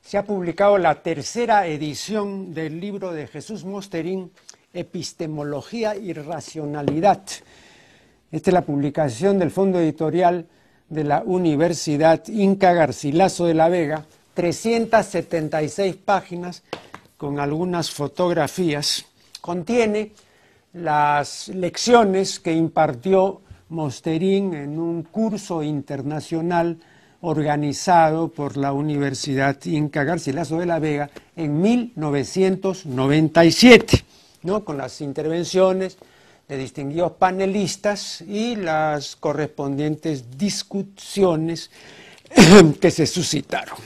Se ha publicado la tercera edición del libro de Jesús Mosterín, Epistemología y Racionalidad. Esta es la publicación del fondo editorial de la Universidad Inca Garcilaso de la Vega, 376 páginas con algunas fotografías. Contiene las lecciones que impartió Mosterín en un curso internacional organizado por la Universidad Inca Garcilaso de la Vega en 1997, con las intervenciones de distinguidos panelistas y las correspondientes discusiones que se suscitaron.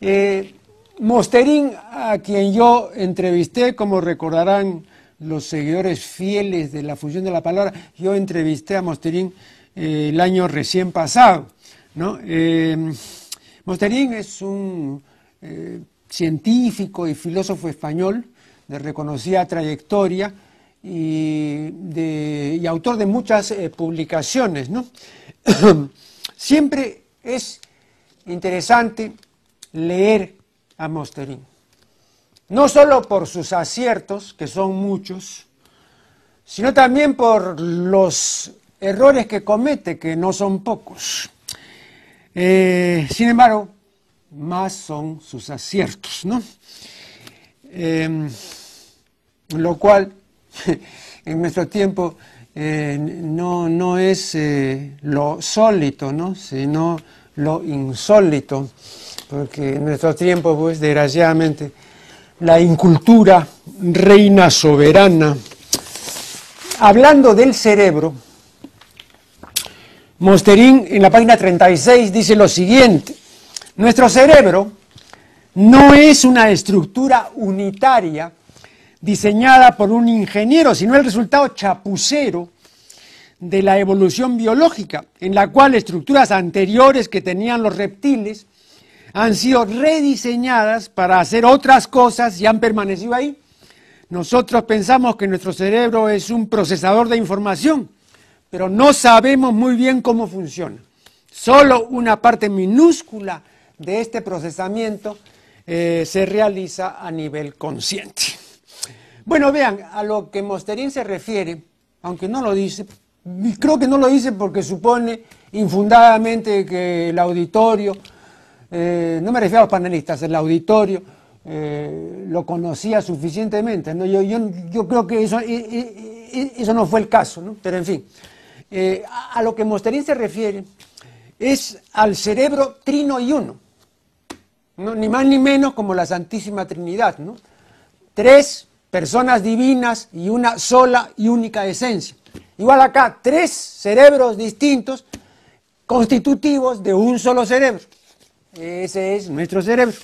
Eh, Mosterín, a quien yo entrevisté, como recordarán los seguidores fieles de la función de la palabra, yo entrevisté a Mosterín eh, el año recién pasado eh, Mosterín es un eh, científico y filósofo español de reconocida trayectoria y, autor de muchas eh, publicaciones. ¿no? Siempre es interesante leer a Mosterín, no solo por sus aciertos, que son muchos, sino también por los errores que comete, que no son pocos. Eh, sin embargo, más son sus aciertos, ¿no? Em, lo cual en nuestro tiempo eh, no, no, es eh, lo sólito, ¿no? sino lo insólito, porque en nuestro tiempo, pues desgraciadamente, la incultura reina soberana. Hablando del cerebro, Monsterín, en la página 36 dice lo siguiente, nuestro cerebro no es una estructura unitaria diseñada por un ingeniero, sino el resultado chapucero de la evolución biológica, en la cual estructuras anteriores que tenían los reptiles han sido rediseñadas para hacer otras cosas y han permanecido ahí. Nosotros pensamos que nuestro cerebro es un procesador de información, pero no sabemos muy bien cómo funciona. Solo una parte minúscula de este procesamiento eh, se realiza a nivel consciente. Bueno, vean, a lo que Mosterín se refiere, aunque no lo dice, y creo que no lo dice porque supone infundadamente que el auditorio, eh, no me refiero a los panelistas, el auditorio eh, lo conocía suficientemente. ¿no? Yo, creo que eso, eso no fue el caso, pero en fin. Eh, a, lo que Mosterín se refiere es al cerebro trino y uno, ¿no? ni más ni menos como la Santísima Trinidad, ¿no? tres personas divinas y una sola y única esencia. Igual acá, tres cerebros distintos constitutivos de un solo cerebro. Ese es nuestro cerebro.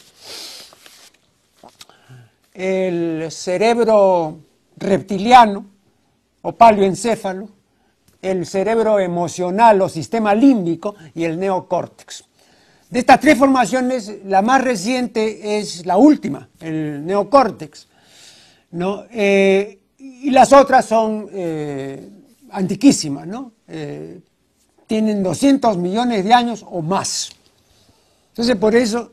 El cerebro reptiliano o paleoencéfalo el cerebro emocional o sistema límbico y el neocórtex. De estas tres formaciones, la más reciente es la última, el neocórtex. Eh, y las otras son eh, antiquísimas, eh, tienen 200 millones de años o más. Entonces, por eso,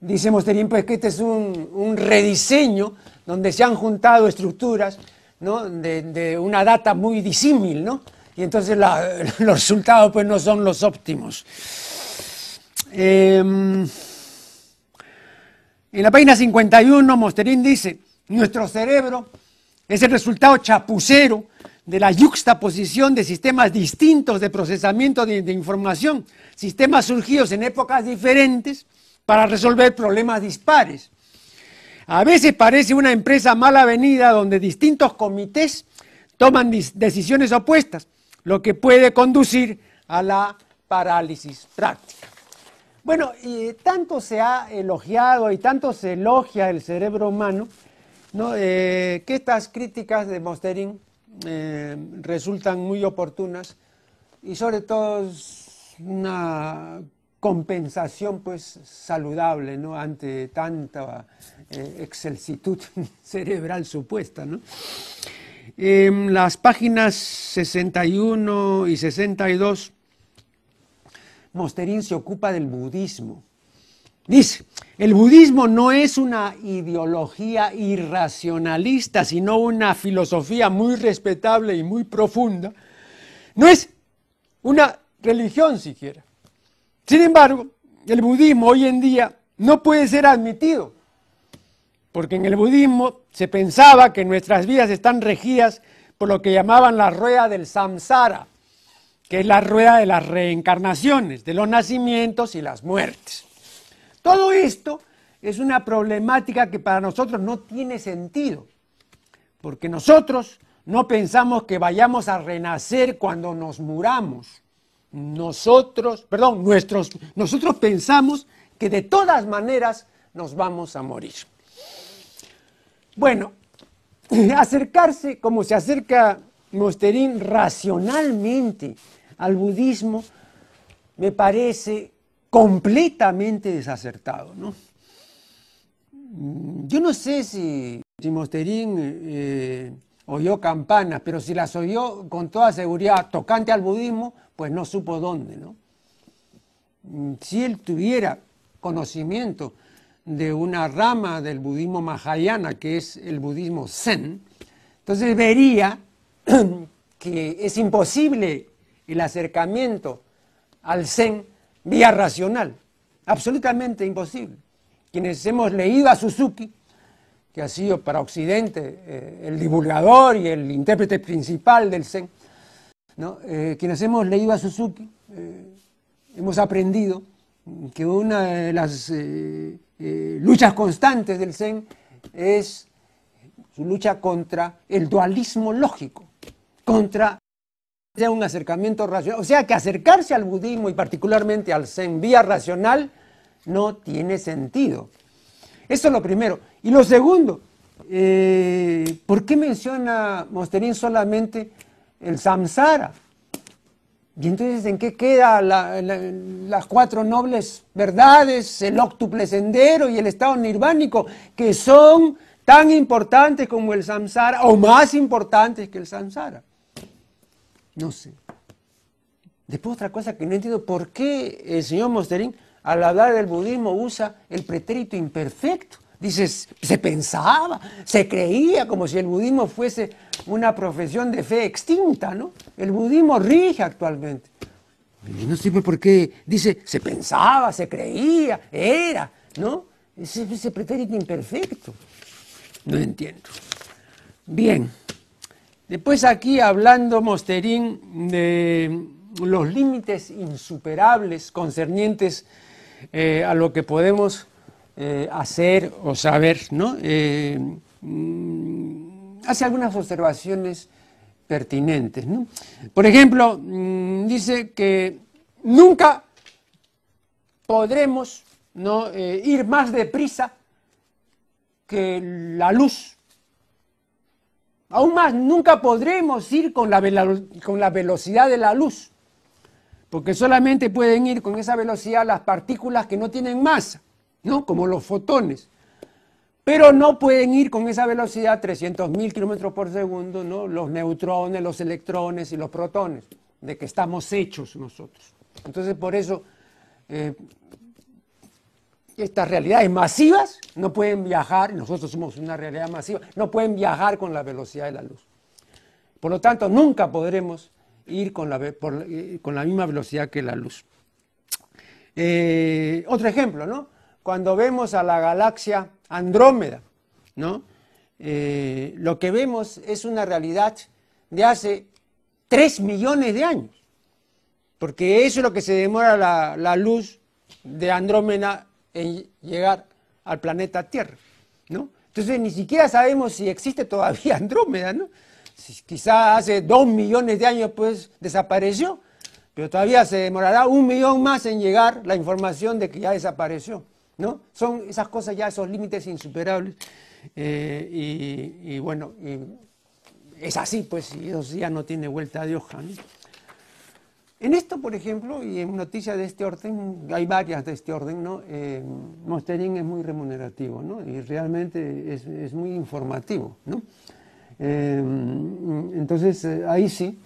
dice Mosterín, pues que este es un, un rediseño donde se han juntado estructuras de, una data muy disímil, ¿no? y entonces los resultados pues, no son los óptimos. Em, en la página 51, Mosterín dice, nuestro cerebro es el resultado chapucero de la yuxtaposición de sistemas distintos de procesamiento de información, sistemas surgidos en épocas diferentes para resolver problemas dispares. A veces parece una empresa mal avenida donde distintos comités toman decisiones opuestas, lo que puede conducir a la parálisis práctica. Bueno, y tanto se ha elogiado y tanto se elogia el cerebro humano, eh, que estas críticas de Mostering eh, resultan muy oportunas y sobre todo una compensación pues saludable ¿no? ante tanta eh, excelsitud cerebral supuesta. en em, las páginas 61 y 62, Mosterín se ocupa del budismo. Dice, el budismo no es una ideología irracionalista, sino una filosofía muy respetable y muy profunda. No es una religión siquiera sin embargo, el budismo hoy en día no puede ser admitido, porque en el budismo se pensaba que nuestras vidas están regidas por lo que llamaban la rueda del samsara, que es la rueda de las reencarnaciones, de los nacimientos y las muertes. Todo esto es una problemática que para nosotros no tiene sentido, porque nosotros no pensamos que vayamos a renacer cuando nos muramos nosotros, perdón, nuestros, nosotros pensamos que de todas maneras nos vamos a morir. Bueno, acercarse como se acerca Mosterín racionalmente al budismo me parece completamente desacertado, ¿no? Yo no sé si, Mosterín eh, oyó campanas, pero si las oyó con toda seguridad tocante al budismo, pues no supo dónde, ¿no? Mm, si él tuviera conocimiento de una rama del budismo mahayana, que es el budismo zen, entonces vería que es imposible el acercamiento al zen vía racional, absolutamente imposible. Quienes hemos leído a Suzuki, que ha sido para Occidente eh, el divulgador y el intérprete principal del Zen, ¿no? Eh, quienes hemos leído a Suzuki, eh, hemos aprendido que una de las luchas constantes del Zen es su lucha contra el dualismo lógico, contra un acercamiento racional. O sea que acercarse al budismo y particularmente al Zen vía racional no tiene sentido. Eso es lo primero. Y lo segundo, eh, ¿por qué menciona Mosterín solamente el samsara? Y entonces, ¿en qué quedan las cuatro nobles verdades, el octuple sendero y el estado nirvánico, que son tan importantes como el samsara, o más importantes que el samsara? No sé. Después otra cosa que no entiendo, ¿por qué el señor Mosterín, al hablar del budismo, usa el pretérito imperfecto? dices, se pensaba, se creía como si el budismo fuese una profesión de fe extinta, ¿no? El budismo rige actualmente. no sé por qué dice, se pensaba, se creía, era, ¿no? Ese, ese pretérito imperfecto. No entiendo. Bien, después aquí hablando Mosterín de los límites insuperables concernientes eh, a lo que podemos eh, hacer o saber, ¿no? Eh, mm, hace algunas observaciones pertinentes, ¿no? Por ejemplo, mm, dice que nunca podremos ¿no? Eh, ir más deprisa que la luz. Aún más, nunca podremos ir con la, con la velocidad de la luz, porque solamente pueden ir con esa velocidad las partículas que no tienen masa. ¿no? Como los fotones. Pero no pueden ir con esa velocidad, 300.000 kilómetros por segundo, ¿no? Los neutrones, los electrones y los protones, de que estamos hechos nosotros. Entonces, por eso, eh, estas realidades masivas no pueden viajar, nosotros somos una realidad masiva, no pueden viajar con la velocidad de la luz. Por lo tanto, nunca podremos ir con la, eh, misma velocidad que la luz. Eh, otro ejemplo, ¿no? cuando vemos a la galaxia Andrómeda, eh, lo que vemos es una realidad de hace 3 millones de años, porque eso es lo que se demora la, luz de Andrómeda en llegar al planeta Tierra, ¿no? Entonces ni siquiera sabemos si existe todavía Andrómeda, ¿no? Si, quizá hace 2 millones de años pues desapareció, pero todavía se demorará un millón más en llegar la información de que ya desapareció. Son esas cosas ya, esos límites insuperables. Eh, y, bueno, es así, pues, y ya no tiene vuelta de hoja. En esto, por ejemplo, y en noticias de este orden, hay varias de este orden, ¿no? Eh, es muy remunerativo, ¿no? Y realmente es, muy informativo, eh, entonces, ahí sí,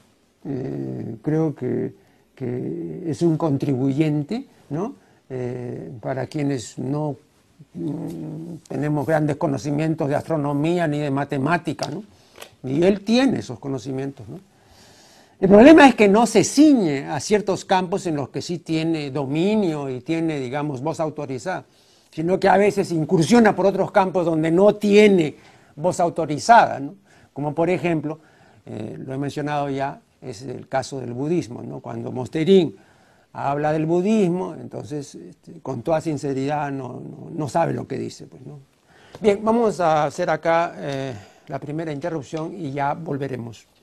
creo que, que, es un contribuyente, ¿no? Eh, para quienes no mm, tenemos grandes conocimientos de astronomía ni de matemática, ¿no? Y él tiene esos conocimientos, ¿no? El problema es que no se ciñe a ciertos campos en los que sí tiene dominio y tiene, digamos, voz autorizada, sino que a veces incursiona por otros campos donde no tiene voz autorizada, Como por ejemplo, eh, lo he mencionado ya, es el caso del budismo, ¿no? Cuando Mosterín habla del budismo, entonces este, con toda sinceridad no, sabe lo que dice. Pues, ¿no? Bien, vamos a hacer acá eh, la primera interrupción y ya volveremos.